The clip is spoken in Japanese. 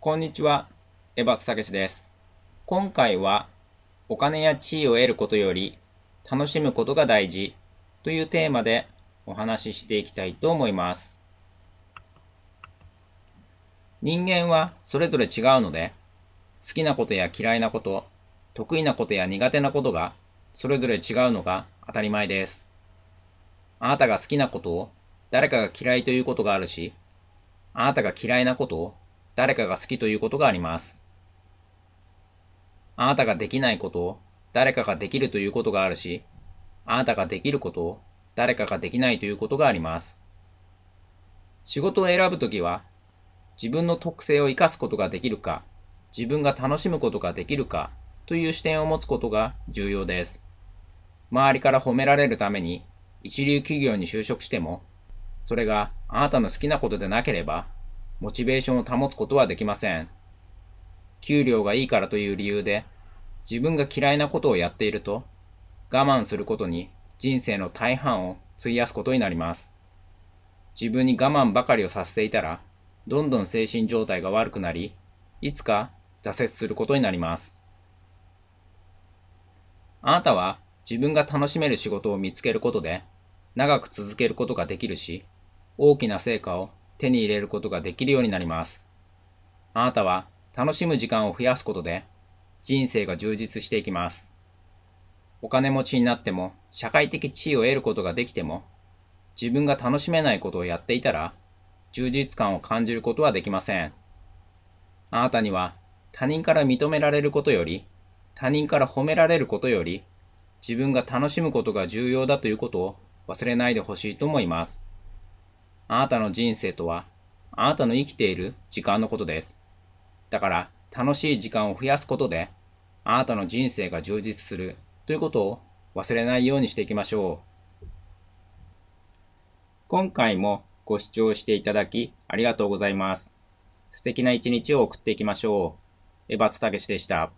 こんにちは、江バタケシです。今回は、お金や地位を得ることより、楽しむことが大事というテーマでお話ししていきたいと思います。人間はそれぞれ違うので、好きなことや嫌いなこと、得意なことや苦手なことが、それぞれ違うのが当たり前です。あなたが好きなことを、誰かが嫌いということがあるし、あなたが嫌いなことを、誰かが好きということがあります。あなたができないことを誰かができるということがあるし、あなたができることを誰かができないということがあります。仕事を選ぶときは、自分の特性を活かすことができるか、自分が楽しむことができるかという視点を持つことが重要です。周りから褒められるために一流企業に就職しても、それがあなたの好きなことでなければモチベーションを保つことはできません。給料がいいからという理由で、自分が嫌いなことをやっていると、我慢することに人生の大半を費やすことになります。自分に我慢ばかりをさせていたら、どんどん精神状態が悪くなり、いつか挫折することになります。あなたは自分が楽しめる仕事を見つけることで、長く続けることができるし、大きな成果を手に入れることができるようになります。あなたは楽しむ時間を増やすことで人生が充実していきます。お金持ちになっても社会的地位を得ることができても自分が楽しめないことをやっていたら充実感を感じることはできません。あなたには他人から認められることより他人から褒められることより自分が楽しむことが重要だということを忘れないでほしいと思います。あなたの人生とは、あなたの生きている時間のことです。だから、楽しい時間を増やすことで、あなたの人生が充実するということを忘れないようにしていきましょう。今回もご視聴していただきありがとうございます。素敵な一日を送っていきましょう。江バツたけしでした。